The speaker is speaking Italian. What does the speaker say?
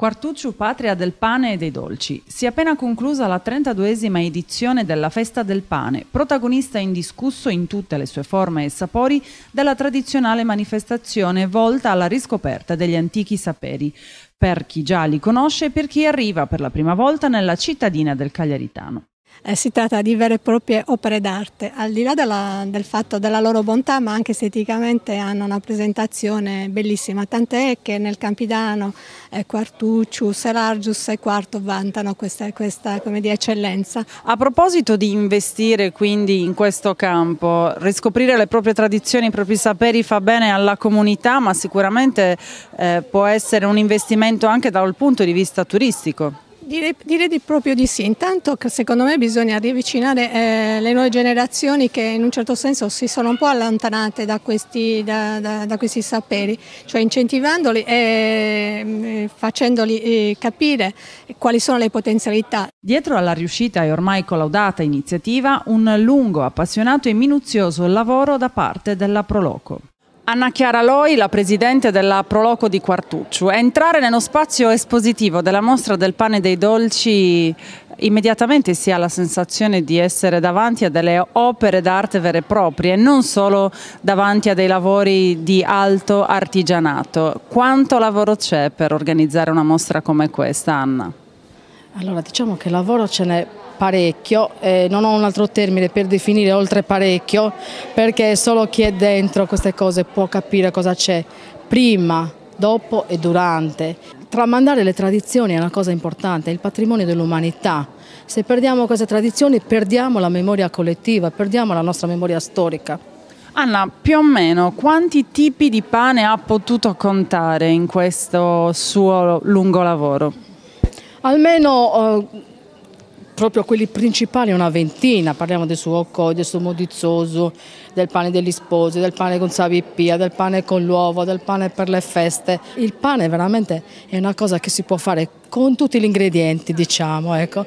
Quartuccio patria del pane e dei dolci. Si è appena conclusa la 32esima edizione della Festa del Pane, protagonista indiscusso in tutte le sue forme e sapori della tradizionale manifestazione volta alla riscoperta degli antichi saperi, per chi già li conosce e per chi arriva per la prima volta nella cittadina del Cagliaritano. Eh, si tratta di vere e proprie opere d'arte, al di là della, del fatto della loro bontà, ma anche esteticamente hanno una presentazione bellissima, tant'è che nel Campidano eh, Quartuccio, Selargius e Quarto vantano questa, questa dire, eccellenza. A proposito di investire quindi in questo campo, riscoprire le proprie tradizioni, i propri saperi fa bene alla comunità, ma sicuramente eh, può essere un investimento anche dal punto di vista turistico. Direi, direi di proprio di sì, intanto secondo me bisogna riavvicinare eh, le nuove generazioni che in un certo senso si sono un po' allontanate da questi, da, da, da questi saperi, cioè incentivandoli e mm, facendoli eh, capire quali sono le potenzialità. Dietro alla riuscita e ormai collaudata iniziativa, un lungo, appassionato e minuzioso lavoro da parte della Proloco. Anna Chiara Loi, la presidente della Proloco di Quartuccio. Entrare nello spazio espositivo della mostra del pane e dei dolci immediatamente si ha la sensazione di essere davanti a delle opere d'arte vere e proprie, non solo davanti a dei lavori di alto artigianato. Quanto lavoro c'è per organizzare una mostra come questa, Anna? Allora, diciamo che lavoro ce n'è parecchio, eh, non ho un altro termine per definire oltre parecchio, perché solo chi è dentro queste cose può capire cosa c'è prima, dopo e durante. Tramandare le tradizioni è una cosa importante, è il patrimonio dell'umanità. Se perdiamo queste tradizioni perdiamo la memoria collettiva, perdiamo la nostra memoria storica. Anna, più o meno quanti tipi di pane ha potuto contare in questo suo lungo lavoro? Almeno eh, proprio quelli principali una ventina, parliamo del suo occoi, del suo modizzoso, del pane degli sposi, del pane con savippia, del pane con l'uovo, del pane per le feste. Il pane veramente è una cosa che si può fare con tutti gli ingredienti, diciamo, ecco.